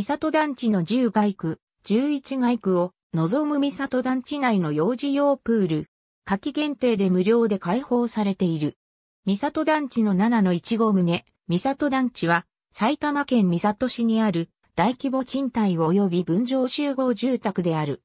三里団地の10区、11外区を望む三里団地内の幼児用プール、夏季限定で無料で開放されている。三里団地の7の1号棟、三里団地は埼玉県三里市にある大規模賃貸及び分譲集合住宅である。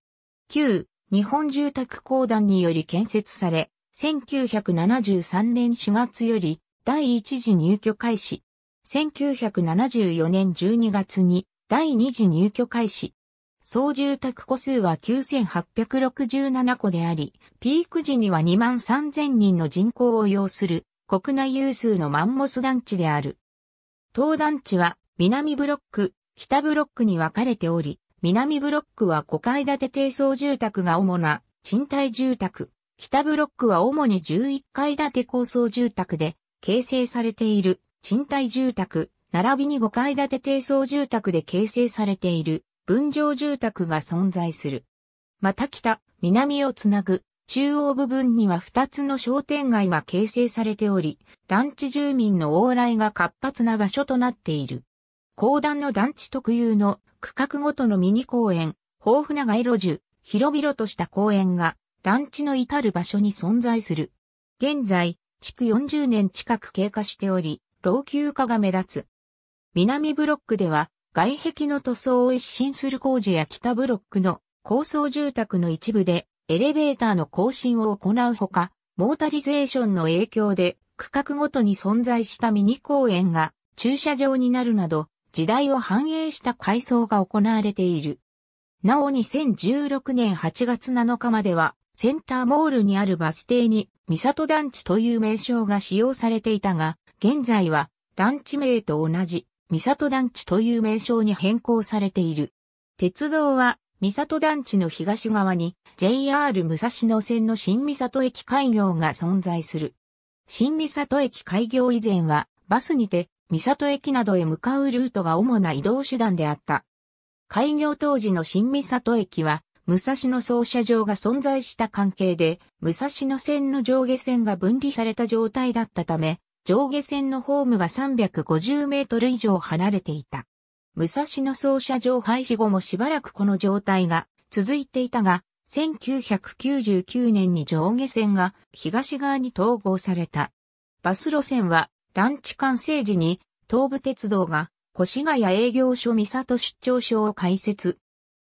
旧日本住宅公団により建設され、1973年4月より第一次入居開始。1974年12月に第2次入居開始。総住宅戸数は9867戸であり、ピーク時には2万3000人の人口を要する国内有数のマンモス団地である。東団地は南ブロック、北ブロックに分かれており、南ブロックは5階建て低層住宅が主な賃貸住宅、北ブロックは主に11階建て高層住宅で形成されている賃貸住宅、並びに5階建て低層住宅で形成されている分譲住宅が存在する。また北、南をつなぐ中央部分には2つの商店街が形成されており、団地住民の往来が活発な場所となっている。公団の団地特有の区画ごとのミニ公園、豊富な街路樹、広々とした公園が団地の至る場所に存在する。現在、築40年近く経過しており、老朽化が目立つ。南ブロックでは外壁の塗装を一新する工事や北ブロックの高層住宅の一部でエレベーターの更新を行うほか、モータリゼーションの影響で区画ごとに存在したミニ公園が駐車場になるなど、時代を反映した改装が行われている。なお2016年8月7日までは、センターモールにあるバス停に、三里団地という名称が使用されていたが、現在は団地名と同じ三里団地という名称に変更されている。鉄道は、三里団地の東側に JR 武蔵野線の新三里駅開業が存在する。新三里駅開業以前は、バスにて、三里駅などへ向かうルートが主な移動手段であった。開業当時の新三里駅は、武蔵野操車場が存在した関係で、武蔵野線の上下線が分離された状態だったため、上下線のホームが350メートル以上離れていた。武蔵野総車場廃止後もしばらくこの状態が続いていたが、1999年に上下線が東側に統合された。バス路線は団地完成時に東武鉄道が越谷営業所三里出張所を開設。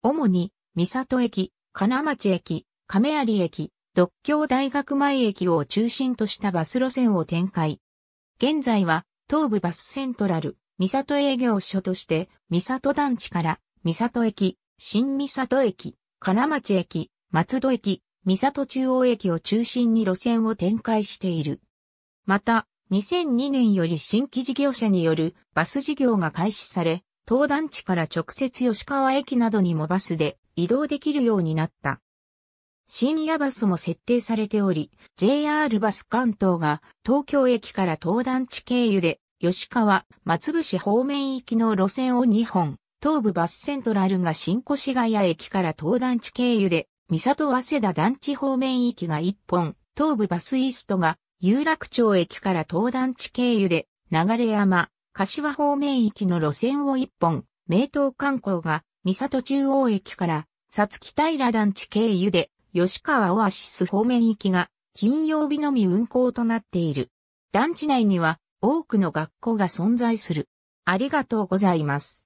主に三里駅、金町駅、亀有駅、独協大学前駅を中心としたバス路線を展開。現在は東武バスセントラル、三里営業所として、三里団地から、三里駅、新三里駅、金町駅、松戸駅、三里中央駅を中心に路線を展開している。また、2002年より新規事業者によるバス事業が開始され、東団地から直接吉川駅などにもバスで移動できるようになった。深夜バスも設定されており、JR バス関東が東京駅から東団地経由で、吉川、松伏方面行きの路線を2本、東武バスセントラルが新越谷駅から東団地経由で、三里早稲田団地方面行きが1本、東武バスイーストが有楽町駅から東団地経由で、流山、柏方面行きの路線を1本、名東観光が三里中央駅から、さつき平団地経由で、吉川オアシス方面行きが金曜日のみ運行となっている。団地内には多くの学校が存在する。ありがとうございます。